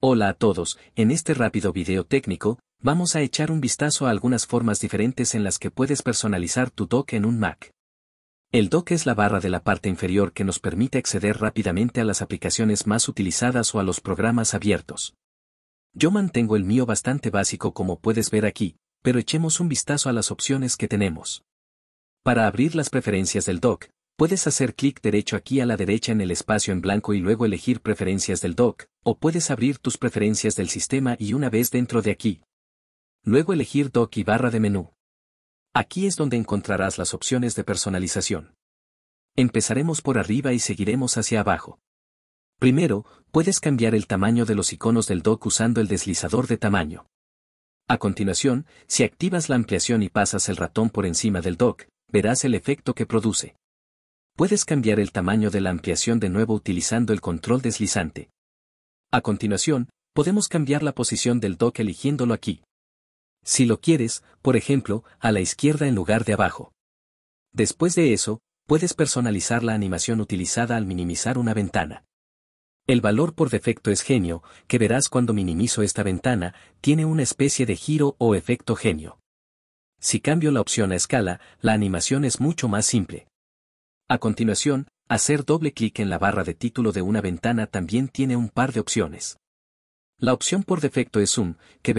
Hola a todos, en este rápido video técnico, vamos a echar un vistazo a algunas formas diferentes en las que puedes personalizar tu dock en un Mac. El dock es la barra de la parte inferior que nos permite acceder rápidamente a las aplicaciones más utilizadas o a los programas abiertos. Yo mantengo el mío bastante básico como puedes ver aquí, pero echemos un vistazo a las opciones que tenemos. Para abrir las preferencias del dock, Puedes hacer clic derecho aquí a la derecha en el espacio en blanco y luego elegir preferencias del dock, o puedes abrir tus preferencias del sistema y una vez dentro de aquí. Luego elegir dock y barra de menú. Aquí es donde encontrarás las opciones de personalización. Empezaremos por arriba y seguiremos hacia abajo. Primero, puedes cambiar el tamaño de los iconos del dock usando el deslizador de tamaño. A continuación, si activas la ampliación y pasas el ratón por encima del dock, verás el efecto que produce puedes cambiar el tamaño de la ampliación de nuevo utilizando el control deslizante. A continuación, podemos cambiar la posición del dock eligiéndolo aquí. Si lo quieres, por ejemplo, a la izquierda en lugar de abajo. Después de eso, puedes personalizar la animación utilizada al minimizar una ventana. El valor por defecto es genio, que verás cuando minimizo esta ventana, tiene una especie de giro o efecto genio. Si cambio la opción a escala, la animación es mucho más simple. A continuación, hacer doble clic en la barra de título de una ventana también tiene un par de opciones. La opción por defecto es Zoom, que verá